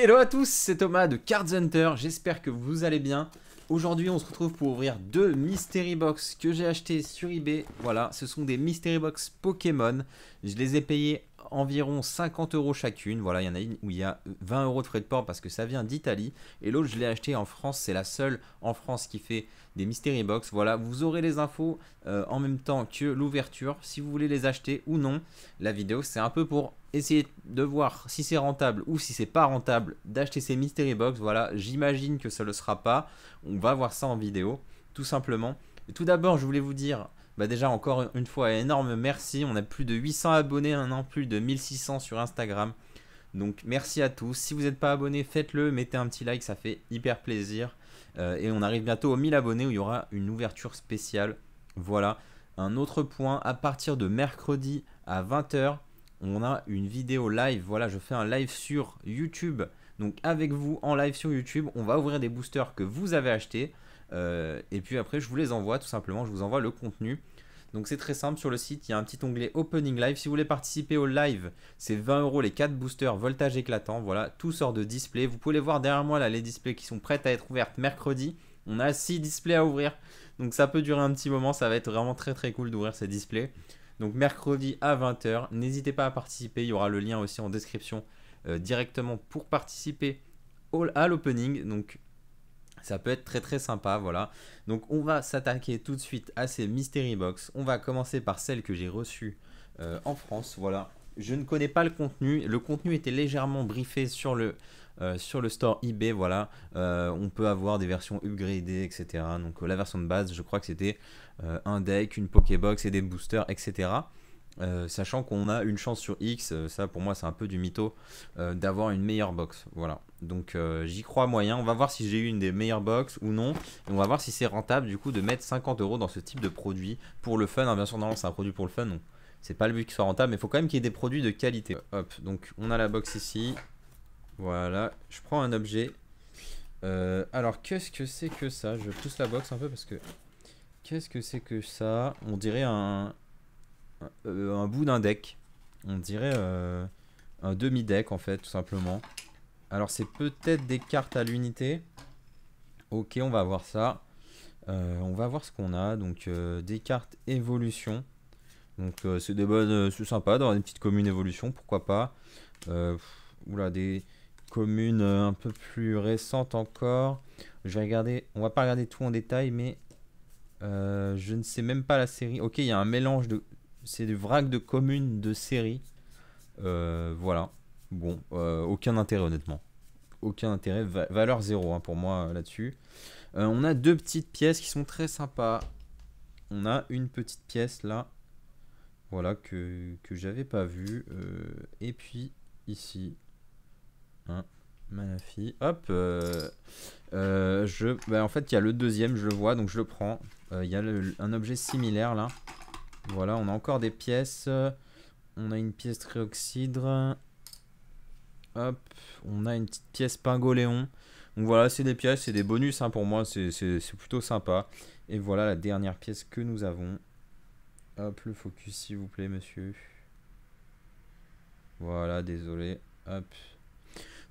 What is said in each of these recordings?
Hello à tous, c'est Thomas de Cards Hunter, j'espère que vous allez bien. Aujourd'hui on se retrouve pour ouvrir deux Mystery Box que j'ai acheté sur eBay. Voilà, ce sont des Mystery Box Pokémon. Je les ai payés environ 50 euros chacune. Voilà, il y en a une où il y a 20 euros de frais de port parce que ça vient d'Italie. Et l'autre, je l'ai acheté en France. C'est la seule en France qui fait des mystery box. Voilà, vous aurez les infos euh, en même temps que l'ouverture, si vous voulez les acheter ou non. La vidéo, c'est un peu pour essayer de voir si c'est rentable ou si c'est pas rentable d'acheter ces mystery box. Voilà, j'imagine que ça ne le sera pas. On va voir ça en vidéo, tout simplement. tout d'abord, je voulais vous dire bah déjà encore une fois, énorme merci. On a plus de 800 abonnés un an, plus de 1600 sur Instagram. Donc merci à tous. Si vous n'êtes pas abonné, faites-le, mettez un petit like, ça fait hyper plaisir. Euh, et on arrive bientôt aux 1000 abonnés où il y aura une ouverture spéciale. Voilà. Un autre point, à partir de mercredi à 20h, on a une vidéo live. Voilà, je fais un live sur YouTube. Donc avec vous en live sur YouTube, on va ouvrir des boosters que vous avez achetés. Euh, et puis après, je vous les envoie tout simplement. Je vous envoie le contenu. Donc c'est très simple, sur le site, il y a un petit onglet Opening Live. Si vous voulez participer au live, c'est 20 euros les 4 boosters voltage éclatant. Voilà, tout sort de display. Vous pouvez voir derrière moi, là, les displays qui sont prêtes à être ouvertes mercredi. On a 6 displays à ouvrir. Donc ça peut durer un petit moment, ça va être vraiment très très cool d'ouvrir ces displays. Donc mercredi à 20h, n'hésitez pas à participer, il y aura le lien aussi en description euh, directement pour participer à l'opening. Donc ça peut être très très sympa, voilà. Donc on va s'attaquer tout de suite à ces mystery box. On va commencer par celle que j'ai reçue euh, en France, voilà. Je ne connais pas le contenu. Le contenu était légèrement briefé sur le, euh, sur le store eBay, voilà. Euh, on peut avoir des versions upgradées, etc. Donc la version de base, je crois que c'était un deck, une Pokébox et des boosters, etc. Euh, sachant qu'on a une chance sur X, euh, ça pour moi c'est un peu du mytho, euh, d'avoir une meilleure box. Voilà. Donc j'y crois moyen. On va voir si j'ai eu une des meilleures box ou non. on va voir si c'est rentable du coup de mettre 50 euros dans ce type de produit pour le fun. Hein, bien sûr, normalement c'est un produit pour le fun, donc c'est pas le but qu'il soit rentable, mais il faut quand même qu'il y ait des produits de qualité. hop, donc on a la box ici. Voilà, je prends un objet. alors qu'est-ce que c'est que ça Je pousse la box un peu parce que. Qu'est-ce que c'est que ça On dirait un, euh, un bout d'un deck. On dirait euh, un demi-deck en fait, tout simplement. Alors c'est peut-être des cartes à l'unité. Ok, on va voir ça. Euh, on va voir ce qu'on a. Donc des cartes évolution. Donc c'est des bonnes, c'est sympa d'avoir des petites communes évolution, pourquoi pas. oula, des communes un peu plus récentes encore. Je vais regarder, on va pas regarder tout en détail, mais je ne sais même pas la série. Ok, il y a un mélange de c'est du vrac de commune, de série euh, voilà. Bon, euh, aucun intérêt honnêtement. Aucun intérêt. valeur zéro hein, pour moi euh, là-dessus. on a deux petites pièces qui sont très sympas. On a une petite pièce là. Voilà, que, j'avais pas vue. et puis ici. Hein, Manafi. Hop. je, bah, en fait, il y a le deuxième, je le vois, donc je le prends. Il y a un objet similaire là. Voilà, on a encore des pièces. On a une pièce trioxydre. Hop, on a une petite pièce pingoléon. Donc voilà, c'est des pièces, c'est des bonus hein, pour moi, c'est plutôt sympa. Et voilà la dernière pièce que nous avons. Hop, le focus s'il vous plaît, monsieur. Voilà, désolé. Hop.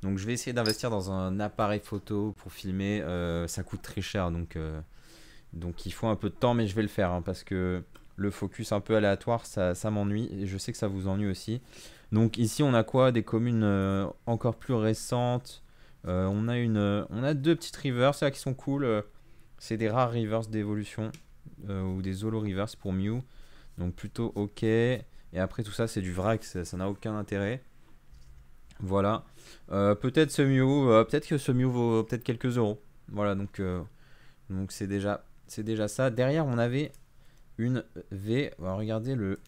Donc je vais essayer d'investir dans un appareil photo pour filmer. Euh, ça coûte très cher, donc, euh, donc il faut un peu de temps, mais je vais le faire hein, parce que le focus un peu aléatoire, ça, m'ennuie et je sais que ça vous ennuie aussi. Donc ici, on a quoi Des communes euh, encore plus récentes. Euh, on, a une, euh, on a deux petites rivers là qui sont cool. C'est des rares rivers d'évolution ou des holo rivers pour Mew. Donc plutôt ok. Et après tout ça, c'est du vrac, ça n'a aucun intérêt. Voilà. peut-être ce Mew, peut-être que ce Mew vaut peut-être quelques euros. Voilà, donc donc c'est déjà, déjà ça. Derrière, on avait une V. regardez, le,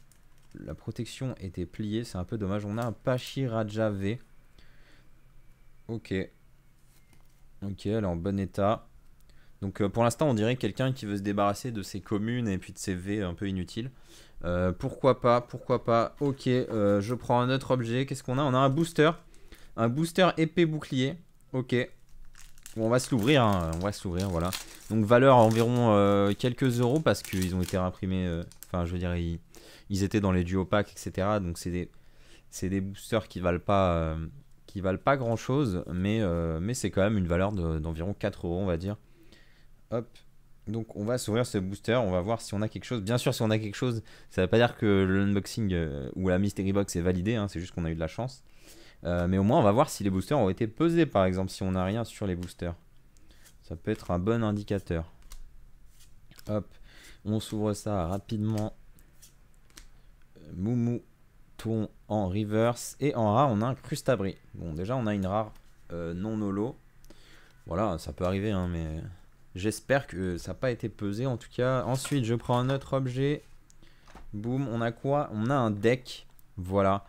la protection était pliée, c'est un peu dommage. On a un Pachiraja V. Ok. Ok, elle est en bon état. Donc euh, pour l'instant, on dirait quelqu'un qui veut se débarrasser de ses communes et puis de ses V un peu inutiles. Euh, pourquoi pas, pourquoi pas. Ok, euh, je prends un autre objet. Qu'est-ce qu'on a On a un booster. Un booster épée bouclier. Ok, on va s'ouvrir, hein. on va s'ouvrir, voilà. Donc valeur environ euh, quelques euros parce qu'ils ont été imprimés, euh, enfin je veux dire, ils, étaient dans les duopacks, etc. Donc c'est des, boosters qui valent pas, euh, qui valent pas grand chose, mais, c'est quand même une valeur d'environ 4 euros, on va dire. Hop. Donc on va s'ouvrir ce booster, on va voir si on a quelque chose. Bien sûr, si on a quelque chose, ça ne veut pas dire que l'unboxing ou la mystery box est validée, hein. c'est juste qu'on a eu de la chance. Euh, mais au moins, on va voir si les boosters ont été pesés, par exemple, si on n'a rien sur les boosters. Ça peut être un bon indicateur. Hop, on s'ouvre ça rapidement. Moumou, ton en reverse. Et en rare, on a un crustabri. Bon, déjà, on a une rare euh, non holo. Voilà, ça peut arriver, hein, mais... J'espère que ça n'a pas été pesé, en tout cas. Ensuite, je prends un autre objet. Boum, on a quoi On a un deck. Voilà.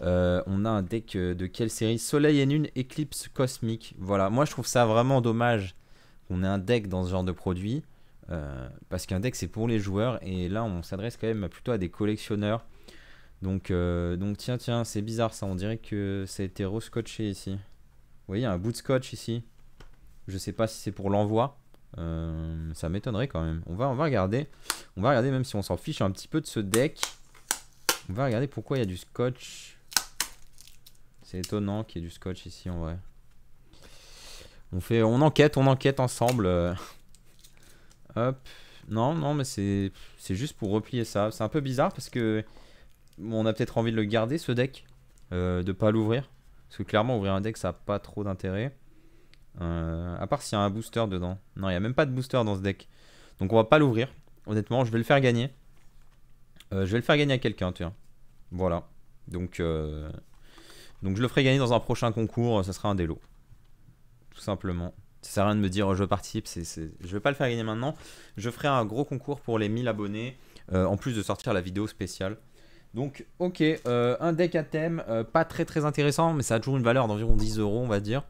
Euh, on a un deck euh, de quelle série Soleil et Lune, Éclipse Cosmique. Voilà. Moi, je trouve ça vraiment dommage qu'on ait un deck dans ce genre de produit. Euh, parce qu'un deck, c'est pour les joueurs. Et là, on s'adresse quand même plutôt à des collectionneurs. Donc, donc tiens, tiens, c'est bizarre ça. On dirait que ça a été re-scotché ici. Vous voyez, il y a un bout de scotch ici. Je sais pas si c'est pour l'envoi. ça m'étonnerait quand même. On va, on va regarder. On va regarder même si on s'en fiche un petit peu de ce deck. On va regarder pourquoi il y a du scotch. C'est étonnant qu'il y ait du scotch ici en vrai. On fait, on enquête, on enquête ensemble. Euh, hop. Non, non, mais c'est juste pour replier ça. C'est un peu bizarre parce que on a peut-être envie de le garder ce deck, euh, de pas l'ouvrir. Parce que clairement, ouvrir un deck, ça n'a pas trop d'intérêt. Euh, à part s'il y a un booster dedans. Non, il n'y a même pas de booster dans ce deck. Donc on va pas l'ouvrir. Honnêtement, je vais le faire gagner. Euh, je vais le faire gagner à quelqu'un, tiens. Voilà. Donc, euh, Donc je le ferai gagner dans un prochain concours, ça sera un délo, Tout simplement. Ça sert à rien de me dire euh, je participe, je je vais pas le faire gagner maintenant. Je ferai un gros concours pour les 1000 abonnés, en plus de sortir la vidéo spéciale. Donc ok, un deck à thème, pas très très intéressant, mais ça a toujours une valeur d'environ 10 euros on va dire.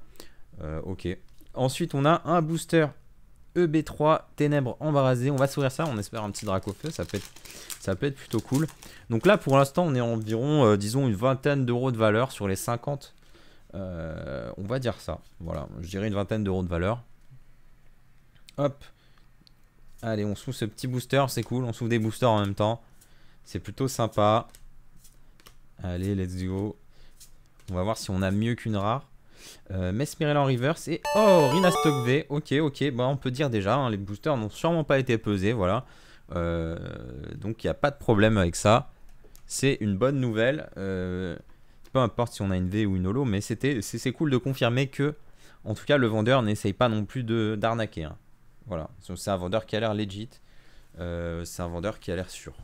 ok. Ensuite on a un booster EB3, Ténèbres embarrassées. On va s'ouvrir ça, on espère un petit drac au feu, ça peut être, ça peut être plutôt cool. Donc là, pour l'instant, on est environ, euh, disons, une vingtaine d'euros de valeur sur les 50. Euh, on va dire ça, voilà, je dirais une vingtaine d'euros de valeur. Hop. Allez, on souffle ce petit booster, c'est cool, on souffle des boosters en même temps. C'est plutôt sympa. Allez, let's go. On va voir si on a mieux qu'une rare. Euh, en reverse et oh, Rina Stock V. Ok, ok, bah, on peut dire déjà, hein, les boosters n'ont sûrement pas été pesés, voilà. Euh, donc il n'y a pas de problème avec ça. C'est une bonne nouvelle. Euh, peu importe si on a une V ou une holo, mais c'était, c'est, cool de confirmer que, en tout cas, le vendeur n'essaye pas non plus d'arnaquer. Hein. Voilà, c'est un vendeur qui a l'air legit. Euh, c'est un vendeur qui a l'air sûr.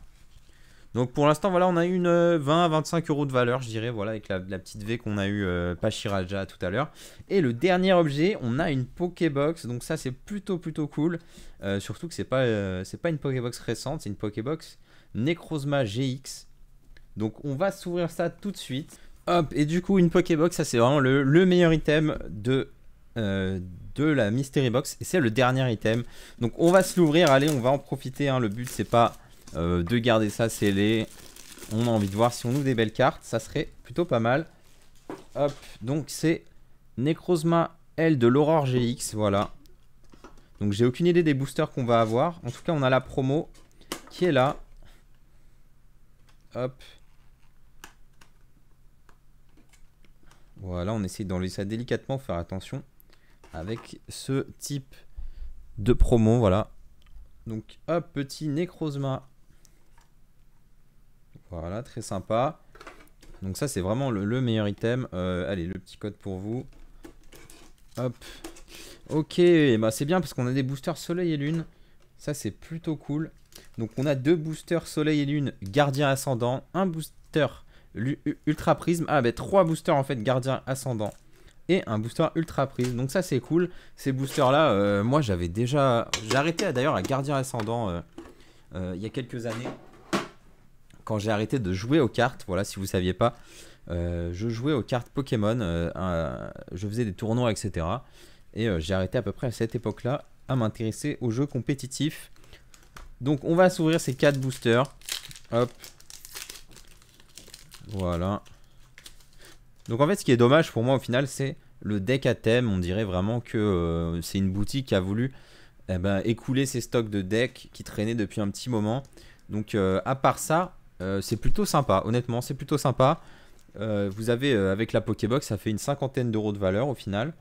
Donc pour l'instant, voilà, on a une 20 à 25 euros de valeur, je dirais, voilà, avec la, petite V qu'on a eu euh, Pachiraja tout à l'heure. Et le dernier objet, on a une Pokébox. Donc ça, c'est plutôt plutôt cool. Euh, surtout que c'est pas euh, c'est pas une Pokébox récente, c'est une Pokébox Necrozma GX. Donc on va s'ouvrir ça tout de suite. Hop, et du coup, une Pokébox, ça c'est vraiment le, meilleur item de de la Mystery Box et c'est le dernier item. Donc on va se l'ouvrir, allez, on va en profiter hein. le but c'est pas euh, de garder ça scellé. On a envie de voir si on ouvre des belles cartes, ça serait plutôt pas mal. Hop, donc c'est Necrozma L de l'Aurore GX, voilà. Donc j'ai aucune idée des boosters qu'on va avoir. En tout cas, on a la promo qui est là. Hop. Voilà, on essaie d'enlever ça délicatement, faire attention avec ce type de promo, voilà. Donc hop, petit Necrozma voilà, très sympa. Donc ça, c'est vraiment le, meilleur item. Euh, allez, le petit code pour vous. Hop. Ok, bah c'est bien parce qu'on a des boosters soleil et lune. Ça, c'est plutôt cool. Donc on a deux boosters soleil et lune, gardien ascendant, un booster ultra prisme. Ah, bah trois boosters en fait, gardien ascendant. Et un booster ultra prisme. Donc ça, c'est cool. Ces boosters-là, euh, moi, j'avais déjà... J'ai arrêté d'ailleurs à gardien ascendant euh, il y a quelques années quand j'ai arrêté de jouer aux cartes, voilà, si vous saviez pas, euh, je jouais aux cartes Pokémon, euh, je faisais des tournois, etc. Et euh, j'ai arrêté à peu près à cette époque-là à m'intéresser aux jeux compétitifs. Donc on va s'ouvrir ces quatre boosters. Hop. Voilà. Donc en fait ce qui est dommage pour moi au final c'est le deck à thème. On dirait vraiment que c'est une boutique qui a voulu eh ben, écouler ses stocks de decks qui traînaient depuis un petit moment. Donc à part ça, euh, c'est plutôt sympa, honnêtement, c'est plutôt sympa. Euh, vous avez, euh, avec la Pokébox, ça fait une cinquantaine d'euros de valeur au final.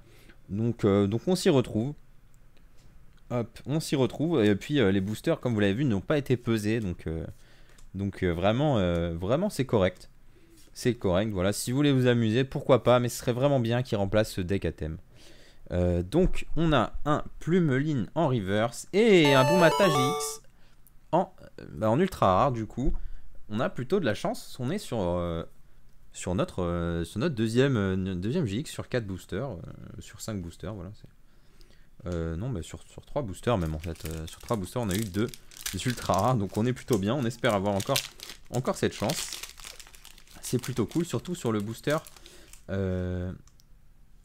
Donc, donc on s'y retrouve. Hop, on s'y retrouve. Et puis les boosters, comme vous l'avez vu, n'ont pas été pesés. Donc, donc vraiment, vraiment c'est correct. C'est correct, voilà. Si vous voulez vous amuser, pourquoi pas. Mais ce serait vraiment bien qu'ils remplace ce deck à thème. donc on a un Plumeline en reverse et un Boomata GX en, bah, en ultra rare du coup on a plutôt de la chance. On est sur, euh, euh, sur, notre, deuxième, euh, deuxième GX sur 4 boosters, sur 5 boosters, voilà. non, mais sur, sur 3 boosters même en fait. sur 3 boosters, on a eu 2 ultra rares, donc on est plutôt bien. On espère avoir encore, encore cette chance. C'est plutôt cool, surtout sur le booster.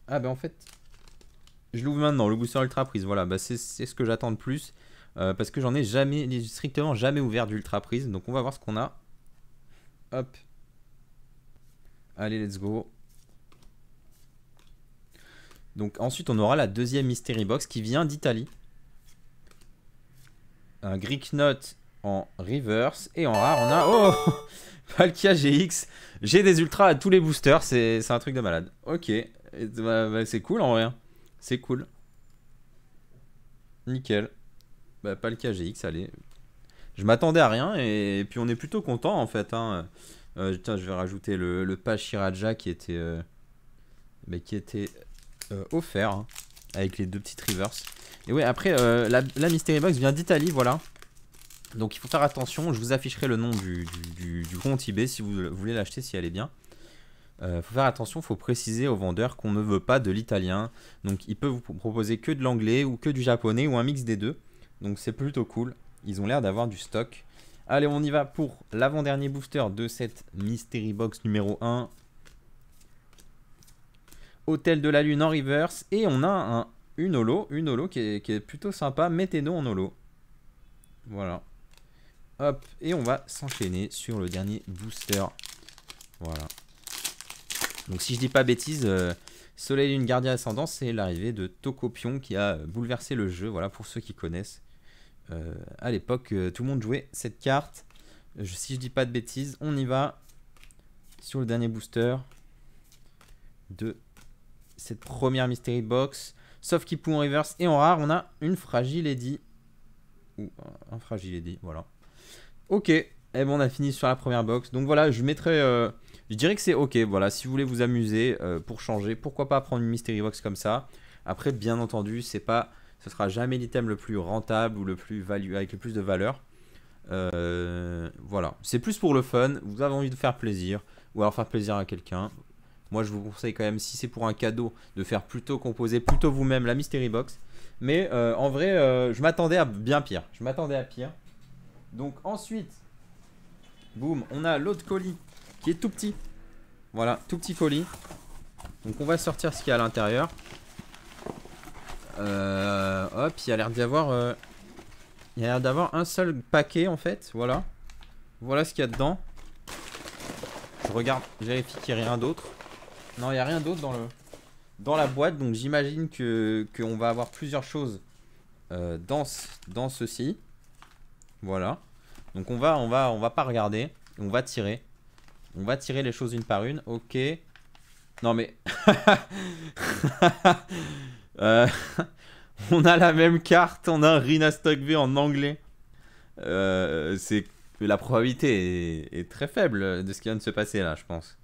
Ah ben en fait, je l'ouvre maintenant, le booster ultra prise, voilà, ben, c'est ce que j'attends de plus. parce que j'en ai jamais, strictement jamais ouvert d'ultra prise. Donc on va voir ce qu'on a. Hop. Allez, let's go. Donc ensuite, on aura la deuxième Mystery Box qui vient d'Italie. Un Greek Note en reverse et en rare, on a... Oh Palkia GX. J'ai des ultras à tous les boosters, c'est un truc de malade. Ok, bah, bah, c'est cool en vrai. Hein. C'est cool. Nickel. Bah, Palkia GX, allez, je m'attendais à rien et, puis on est plutôt content en fait. Hein. Euh, je vais rajouter le, le qui était, euh, bah, qui était euh, offert hein, avec les deux petites rivers. Et oui, après, la, la, Mystery Box vient d'Italie, voilà. Donc il faut faire attention, je vous afficherai le nom du, du, du, compte eBay si vous voulez l'acheter, si elle est bien. Il faut faire attention, il faut préciser au vendeur qu'on ne veut pas de l'italien. Donc il peut vous proposer que de l'anglais ou que du japonais ou un mix des deux. Donc c'est plutôt cool ils ont l'air d'avoir du stock. Allez, on y va pour l'avant-dernier booster de cette Mystery Box numéro 1. Hôtel de la Lune en reverse. Et on a un, une holo, une holo qui est, plutôt sympa. Mettez-nous en holo. Voilà. Hop, et on va s'enchaîner sur le dernier booster. Voilà. Donc si je dis pas bêtise, euh, Soleil Lune Gardien Ascendant, c'est l'arrivée de Tokopion qui a bouleversé le jeu, voilà, pour ceux qui connaissent. Euh, à l'époque, euh, tout le monde jouait cette carte. si je dis pas de bêtises, on y va sur le dernier booster de cette première Mystery Box. Sauf qu'il en reverse et en rare, on a une Fragile Eddy. Ou euh, un Fragile Eddy, voilà. Ok, et eh bon, on a fini sur la première box. Donc voilà, je mettrai... je dirais que c'est ok, voilà, si vous voulez vous amuser pour changer, pourquoi pas prendre une Mystery Box comme ça. Après, bien entendu, c'est pas ce sera jamais l'item le plus rentable ou le plus value, avec le plus de valeur. Euh, voilà, c'est plus pour le fun, vous avez envie de faire plaisir, ou alors faire plaisir à quelqu'un. Moi je vous conseille quand même, si c'est pour un cadeau, de faire plutôt composer plutôt vous-même la Mystery Box. Mais euh, en vrai, euh, je m'attendais à bien pire. Je m'attendais à pire. Donc ensuite, boum, on a l'autre colis qui est tout petit. Voilà, tout petit colis. Donc on va sortir ce qu'il y a à l'intérieur. Euh, hop, il y a l'air d'y avoir... Euh, il y a l'air d'avoir un seul paquet, en fait. Voilà. Voilà ce qu'il y a dedans. Je regarde, vérifie qu'il n'y a rien d'autre. Non, il n'y a rien d'autre dans, le, dans la boîte. Donc j'imagine que que va avoir plusieurs choses euh, dans, ceci. Voilà. Donc on va, on va, on va pas regarder. On va tirer. On va tirer les choses une par une. Ok. Non mais... Euh, on a la même carte, on a un Rina V en anglais. Euh, c'est la probabilité est, très faible de ce qui vient de se passer là, je pense.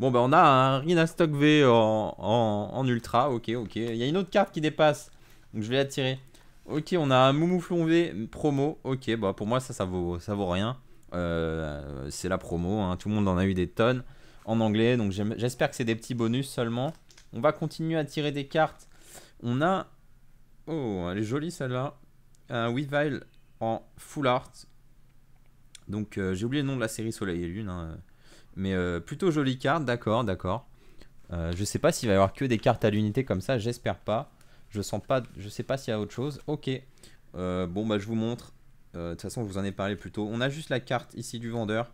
Bon, ben on a un Rina V en, ultra, ok, ok. Il y a une autre carte qui dépasse, donc je vais la tirer. Ok, on a un Moumouflon V promo, ok, bah pour moi ça, ça vaut, ça vaut rien. Euh, c'est la promo, hein. tout le monde en a eu des tonnes en anglais, donc j'espère que c'est des petits bonus seulement. On va continuer à tirer des cartes on a. Oh, elle est jolie celle-là. Un Weavile en full art. Donc euh, j'ai oublié le nom de la série Soleil et Lune. Hein. Mais euh, plutôt jolie carte, d'accord, d'accord. je euh, je sais pas s'il va y avoir que des cartes à l'unité comme ça, j'espère pas. Je sens pas, je sais pas s'il y a autre chose. Ok. bon bah je vous montre. De toute façon je vous en ai parlé plus tôt. On a juste la carte ici du vendeur,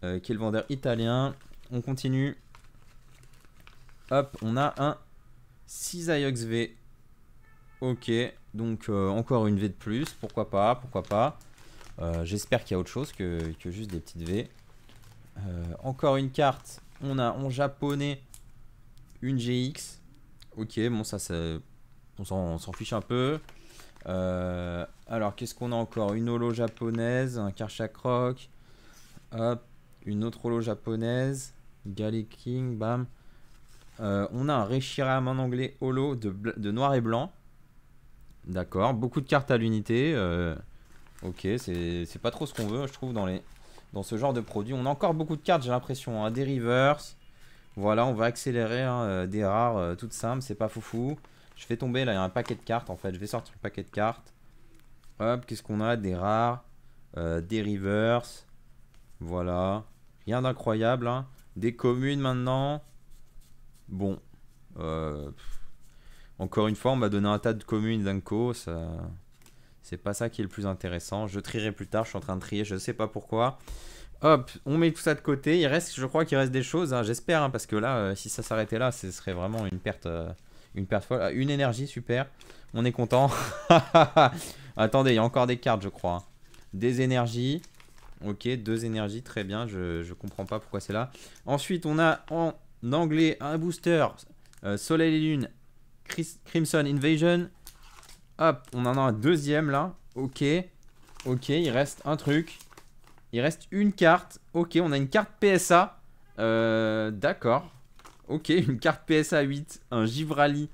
qui est le vendeur italien. On continue. Hop, on a un Cisaiox V Ok, donc euh, encore une V de plus, pourquoi pas, pourquoi pas. Euh, j'espère qu'il y a autre chose que, juste des petites V. Euh, encore une carte, on a en japonais une GX. Ok, bon ça, on s'en fiche un peu. alors qu'est-ce qu'on a encore Une holo japonaise, un Karchak Rock. Hop, une autre holo japonaise. Gally King, bam. on a un Reshiram en anglais holo de noir et blanc. D'accord, beaucoup de cartes à l'unité. Euh, ok, c'est pas trop ce qu'on veut, je trouve, dans, les, dans ce genre de produit. On a encore beaucoup de cartes, j'ai l'impression. Hein. Des rivers. Voilà, on va accélérer. Hein, euh, des rares, euh, toutes simples, c'est pas foufou. Je fais tomber, là, il y a un paquet de cartes, en fait. Je vais sortir le paquet de cartes. Hop, qu'est-ce qu'on a Des rares. des rivers. Voilà. Rien d'incroyable. Hein. Des communes, maintenant. Bon. Encore une fois, on m'a donné un tas de communes d'un coup. C'est pas ça qui est le plus intéressant. Je trierai plus tard. Je suis en train de trier. Je sais pas pourquoi. Hop, on met tout ça de côté. Il reste, je crois qu'il reste des choses. Hein, j'espère, hein, parce que là, euh, si ça s'arrêtait là, ce serait vraiment une perte, euh, une perte folle. une énergie, super. On est content. Attendez, il y a encore des cartes, je crois. Des énergies. Ok, deux énergies, très bien. Je, je comprends pas pourquoi c'est là. Ensuite, on a en anglais un booster euh, Soleil et Lune Crimson Invasion. Hop, on en a un deuxième là. Ok. Ok, il reste un truc. Il reste une carte. Ok, on a une carte PSA. Euh, d'accord. Ok, une carte PSA 8. Un Givrali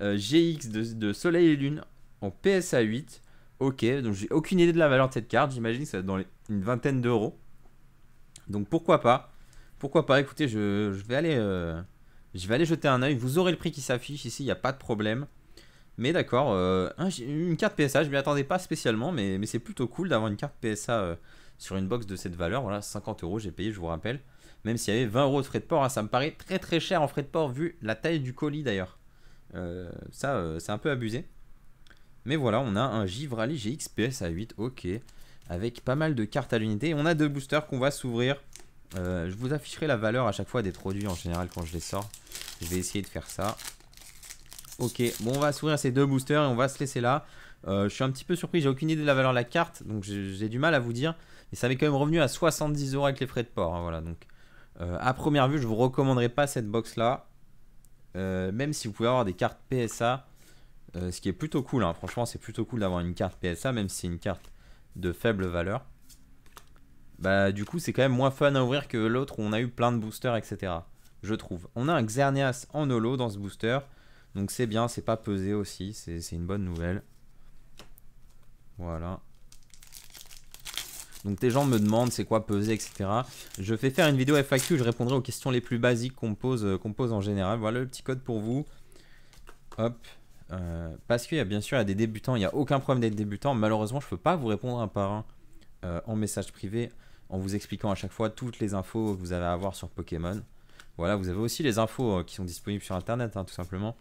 euh, GX de, Soleil et Lune en PSA 8. Ok, donc j'ai aucune idée de la valeur de cette carte. J'imagine que ça va être dans une vingtaine d'euros. Donc pourquoi pas Pourquoi pas Écoutez, je, vais aller... Euh, je vais aller jeter un oeil. Vous aurez le prix qui s'affiche ici, il n'y a pas de problème. Mais d'accord, euh, une carte PSA, je ne m'y attendais pas spécialement, mais, c'est plutôt cool d'avoir une carte PSA euh, sur une box de cette valeur. Voilà, 50 euros j'ai payé, je vous rappelle. Même s'il y avait 20 euros de frais de port, hein, ça me paraît très très cher en frais de port vu la taille du colis d'ailleurs. Euh, ça, c'est un peu abusé. Mais voilà, on a un Givrali GX PSA 8, ok. Avec pas mal de cartes à l'unité. On a deux boosters qu'on va s'ouvrir euh, je vous afficherai la valeur à chaque fois des produits en général quand je les sors. Je vais essayer de faire ça. Ok, bon on va s'ouvrir ces deux boosters et on va se laisser là. Euh, je suis un petit peu surpris, j'ai aucune idée de la valeur de la carte, donc j'ai du mal à vous dire. Mais ça m'est quand même revenu à 70 euros avec les frais de port. A hein, voilà, donc euh, à première vue, je vous recommanderais pas cette box là. même si vous pouvez avoir des cartes PSA, ce qui est plutôt cool. Hein. Franchement, c'est plutôt cool d'avoir une carte PSA, même si c'est une carte de faible valeur bah du coup c'est quand même moins fun à ouvrir que l'autre où on a eu plein de boosters, etc. Je trouve. On a un Xerneas en holo dans ce booster, donc c'est bien, c'est pas pesé aussi, c'est une bonne nouvelle. Voilà. Donc des gens me demandent c'est quoi peser, etc. Je fais faire une vidéo FAQ, je répondrai aux questions les plus basiques qu'on pose, euh, pose en général. Voilà le petit code pour vous. Hop. Euh, parce qu'il y a bien sûr il y a des débutants, il n'y a aucun problème d'être débutant. Malheureusement, je ne peux pas vous répondre un par un euh, en message privé en vous expliquant à chaque fois toutes les infos que vous avez à avoir sur Pokémon. Voilà, vous avez aussi les infos euh, qui sont disponibles sur Internet, hein, tout simplement.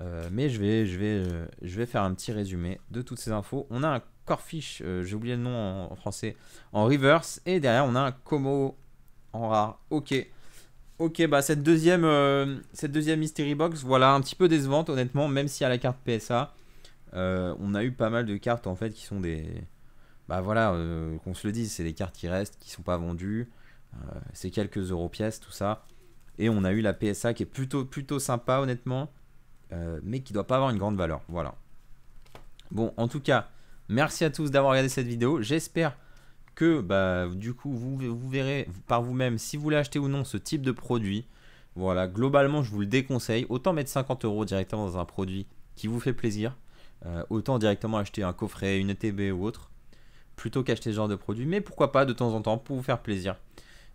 Euh, mais je vais, je, vais, euh, je vais faire un petit résumé de toutes ces infos. On a un Corfish, j'ai oublié le nom en, français, en reverse. Et derrière, on a un Como en rare. Ok. Ok, bah cette deuxième, cette deuxième Mystery Box, voilà, un petit peu décevante, honnêtement, même si à la carte PSA, on a eu pas mal de cartes en fait qui sont des bah voilà, euh, qu'on se le dise, c'est les cartes qui restent, qui sont pas vendues, euh, c'est quelques euros pièces, tout ça. Et on a eu la PSA qui est plutôt, plutôt sympa, honnêtement, euh, mais qui doit pas avoir une grande valeur. Voilà. Bon, en tout cas, merci à tous d'avoir regardé cette vidéo. J'espère que, bah, du coup, vous, verrez par vous-même si vous voulez acheter ou non ce type de produit. Voilà, globalement, je vous le déconseille. Autant mettre 50 euros directement dans un produit qui vous fait plaisir. autant directement acheter un coffret, une ETB ou autre plutôt qu'acheter ce genre de produit. Mais pourquoi pas de temps en temps pour vous faire plaisir.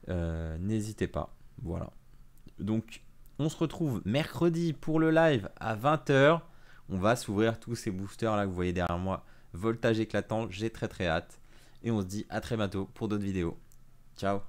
Euh, n'hésitez pas. Voilà. Donc on se retrouve mercredi pour le live à 20h. On va s'ouvrir tous ces boosters là que vous voyez derrière moi. Voltage éclatant, j'ai très très hâte. Et on se dit à très bientôt pour d'autres vidéos. Ciao